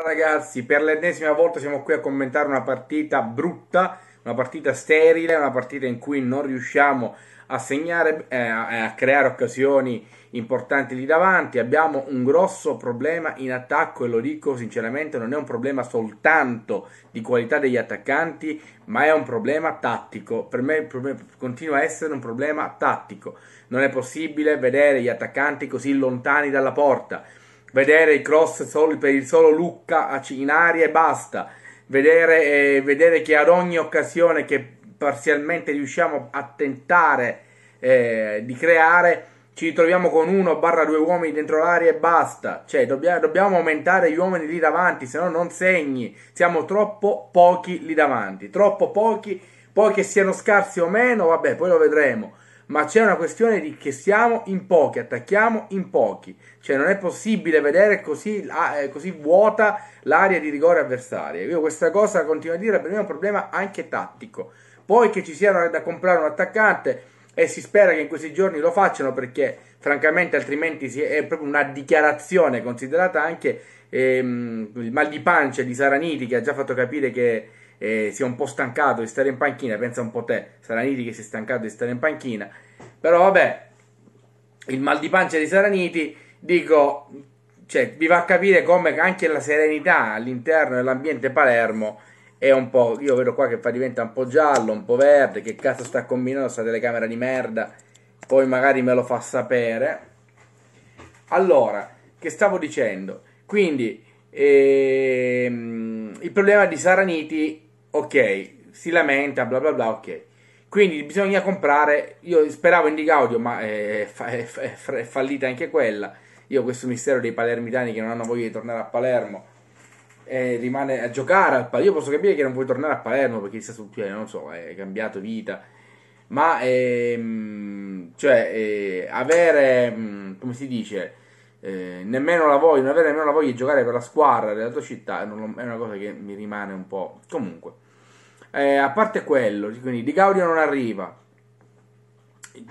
Ragazzi, per l'ennesima volta siamo qui a commentare una partita brutta, una partita sterile, una partita in cui non riusciamo a segnare, eh, a creare occasioni importanti lì davanti. Abbiamo un grosso problema in attacco e lo dico sinceramente, non è un problema soltanto di qualità degli attaccanti, ma è un problema tattico. Per me problema, continua a essere un problema tattico. Non è possibile vedere gli attaccanti così lontani dalla porta vedere i cross solo, per il solo Lucca in aria e basta, vedere, eh, vedere, che ad ogni occasione che parzialmente riusciamo a tentare eh, di creare ci ritroviamo con uno barra due uomini dentro l'aria e basta, cioè dobbiamo, dobbiamo aumentare gli uomini lì davanti, se no non segni, siamo troppo pochi lì davanti, troppo pochi, poi che siano scarsi o meno, vabbè, poi lo vedremo ma c'è una questione di che siamo in pochi, attacchiamo in pochi, cioè non è possibile vedere così, eh, così vuota l'area di rigore avversaria. Io questa cosa continuo a dire, per me è un problema anche tattico. Poi che ci siano da comprare un attaccante e si spera che in questi giorni lo facciano perché francamente altrimenti è proprio una dichiarazione considerata anche ehm, il mal di pancia di Saraniti che ha già fatto capire che eh, è un po' stancato di stare in panchina, pensa un po' te, Saraniti che si è stancato di stare in panchina, però vabbè, il mal di pancia di Saraniti, dico, cioè, vi va a capire come anche la serenità all'interno dell'ambiente Palermo è un po', io vedo qua che fa diventa un po' giallo, un po' verde, che cazzo sta combinando sta telecamera di merda, poi magari me lo fa sapere. Allora, che stavo dicendo? Quindi, ehm, il problema di Saraniti ok, si lamenta, bla bla bla, ok. Quindi bisogna comprare, io speravo in Dig Audio, ma è, fa- è, è fallita anche quella. Io questo mistero dei palermitani che non hanno voglia di tornare a Palermo e eh, rimane a giocare al Palermo. Io posso capire che non vuoi tornare a Palermo perché sta sul piede, non so, è cambiato vita. Ma è, ehm, cioè, eh, avere, mm, come si dice, eh, nemmeno la voglio, non avere nemmeno la voglia di giocare per la squadra della tua città non, è una cosa che mi rimane un po'. Comunque, eh, a parte quello, quindi Di Gaudio non arriva,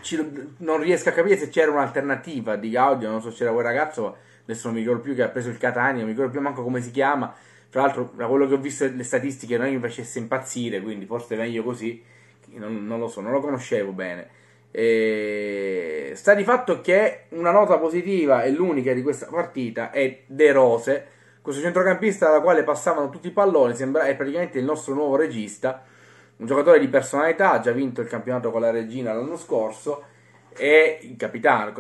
ci, non riesco a capire se c'era un'alternativa di Gaudio, non so se c'era quel ragazzo, adesso non mi ricordo più che ha preso il Catania, non mi ricordo più manco come si chiama. Tra l'altro, da quello che ho visto le statistiche non mi facesse impazzire, quindi forse è meglio così. Non, non, lo so, non lo conoscevo bene. E Sta di fatto che una nota positiva e l'unica di questa partita è De Rose, questo centrocampista dalla quale passavano tutti i palloni, sembra, è praticamente il nostro nuovo regista, un giocatore di personalità, ha già vinto il campionato con la Regina l'anno scorso, e il capitano,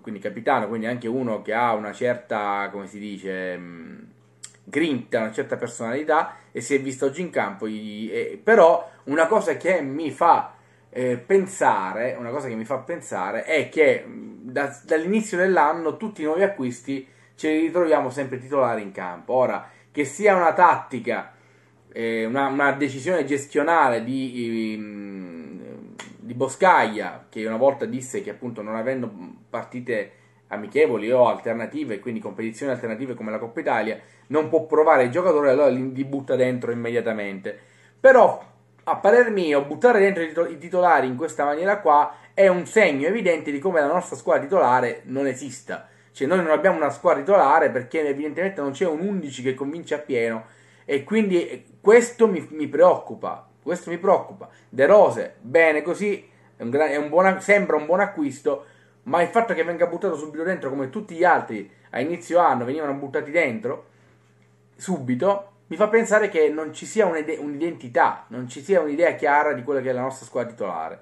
quindi capitano, quindi anche uno che ha una certa, come si dice, mm, grinta, una certa personalità e si è visto oggi in campo, però una cosa che mi fa eh, pensare, una cosa che mi fa pensare, è che mm, da, dall'inizio dell'anno tutti i nuovi acquisti ce li ritroviamo sempre titolari in campo. Ora, che sia una tattica, eh, una, una, decisione gestionale di, mm, di Boscaglia, che una volta disse che appunto non avendo partite amichevoli o alternative, quindi competizioni alternative come la Coppa Italia, non può provare il giocatore, allora li butta dentro immediatamente. Però a parer mio, buttare dentro i titolari in questa maniera qua è un segno evidente di come la nostra squadra titolare non esista. Cioè, noi non abbiamo una squadra titolare perché evidentemente non c'è un 11 che convince appieno. E quindi eh, questo mi, mi preoccupa. Questo mi preoccupa. De Rose, bene così, è un è un buon, sembra un buon acquisto, ma il fatto che venga buttato subito dentro come tutti gli altri a inizio anno venivano buttati dentro, subito, mi fa pensare che non ci sia un'identità, non ci sia un'idea chiara di quella che è la nostra squadra titolare.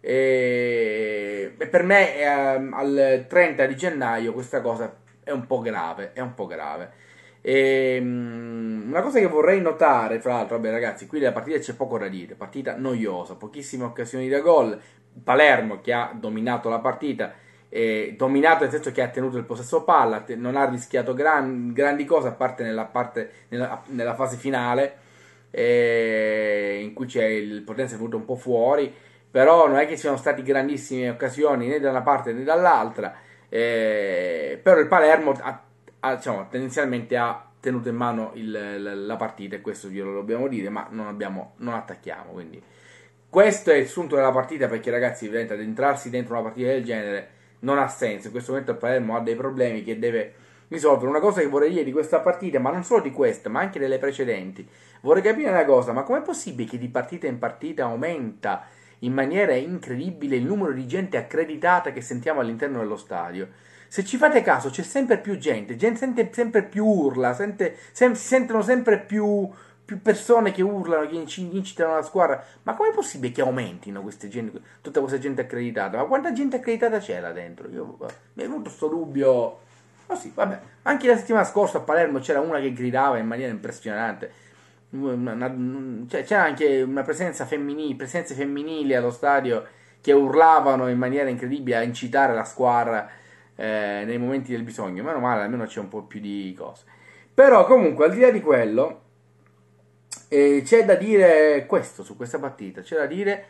E, per me eh, al 30 di gennaio questa cosa è un po' grave, è un po' grave. E, um, una cosa che vorrei notare, fra l'altro, vabbè ragazzi, qui la partita c'è poco da dire, partita noiosa, pochissime occasioni da gol, Palermo che ha dominato la partita, eh, dominato nel senso che ha tenuto il possesso palla, non ha rischiato gran, grandi cose a parte nella, parte, nella, nella fase finale eh, in cui c'è il Potenza è venuto un po' fuori, però non è che ci siano state grandissime occasioni né da una parte né dall'altra, eh, però il Palermo ha, ha, diciamo, tendenzialmente ha tenuto in mano il, la, la, partita e questo glielo dobbiamo dire, ma non, abbiamo, non attacchiamo, quindi questo è il sunto della partita perché ragazzi, ad entrarsi dentro una partita del genere non ha senso. In questo momento il Palermo ha dei problemi che deve risolvere. Una cosa che vorrei dire di questa partita, ma non solo di questa, ma anche delle precedenti, vorrei capire una cosa, ma com'è possibile che di partita in partita aumenta in maniera incredibile il numero di gente accreditata che sentiamo all'interno dello stadio? Se ci fate caso, c'è sempre più gente, gente sente sempre più urla, sente, sem- si sentono sempre più più persone che urlano, che incitano la squadra. Ma com'è possibile che aumentino queste gente, tutta questa gente accreditata? Ma quanta gente accreditata c'è là dentro? Io, eh, mi è venuto sto dubbio. Ma oh sì, vabbè. Anche la settimana scorsa a Palermo c'era una che gridava in maniera impressionante. Cioè, c'era anche una presenza femminile, presenze femminili allo stadio che urlavano in maniera incredibile a incitare la squadra eh, nei momenti del bisogno. Meno male, almeno c'è un po' più di cose. Però comunque, al di là di quello, e c'è da dire questo su questa partita, c'è da dire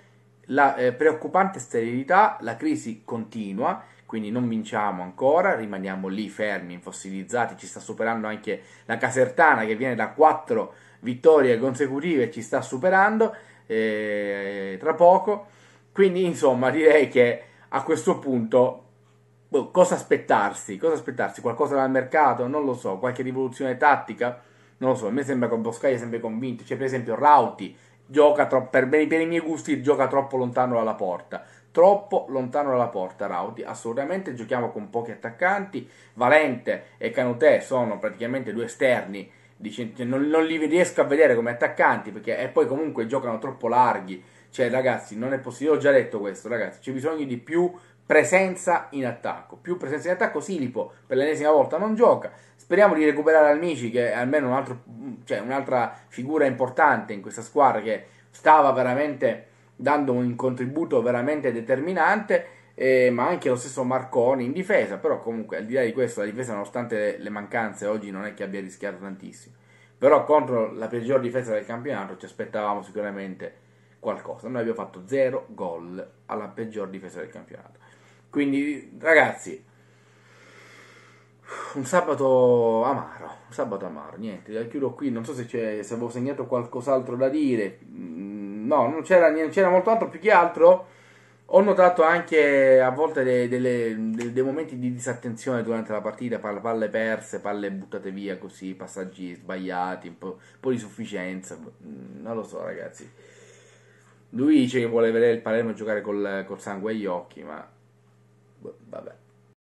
la eh, preoccupante sterilità, la crisi continua, quindi non vinciamo ancora, rimaniamo lì fermi, infossilizzati, ci sta superando anche la Casertana che viene da quattro vittorie consecutive, ci sta superando eh, tra poco, quindi insomma direi che a questo punto boh, cosa aspettarsi? Cosa aspettarsi? Qualcosa dal mercato? Non lo so, qualche rivoluzione tattica? non lo so, a me sembra che Boscaglia sia sempre convinto, cioè per esempio Rauti gioca troppo, per, per, i miei gusti gioca troppo lontano dalla porta, troppo lontano dalla porta Rauti, assolutamente giochiamo con pochi attaccanti, Valente e Canutè sono praticamente due esterni, dice, cioè, non, non, li riesco a vedere come attaccanti perché e poi comunque giocano troppo larghi, cioè ragazzi non è possibile, ho già detto questo ragazzi, c'è bisogno di più presenza in attacco. Più presenza in attacco, Silipo per l'ennesima volta non gioca. Speriamo di recuperare Almici, che è almeno un altro, mm, cioè un'altra figura importante in questa squadra che stava veramente dando un contributo veramente determinante. Eh, ma anche lo stesso Marconi in difesa, però comunque al di là di questo la difesa nonostante le mancanze oggi non è che abbia rischiato tantissimo, però contro la peggior difesa del campionato ci aspettavamo sicuramente qualcosa, noi abbiamo fatto zero gol alla peggior difesa del campionato. Quindi, ragazzi, un sabato amaro, un sabato amaro, niente, la chiudo qui, non so se, se avevo segnato qualcos'altro da dire, mm, no, non c'era, niente, c'era molto altro, più che altro ho notato anche a volte dei, dei, dei momenti di disattenzione durante la partita, palle perse, palle buttate via così, passaggi sbagliati, un po', un po di sufficienza, boh, mm, non lo so ragazzi. Lui dice che vuole vedere il Palermo giocare col, col sangue agli occhi, ma Bye bye.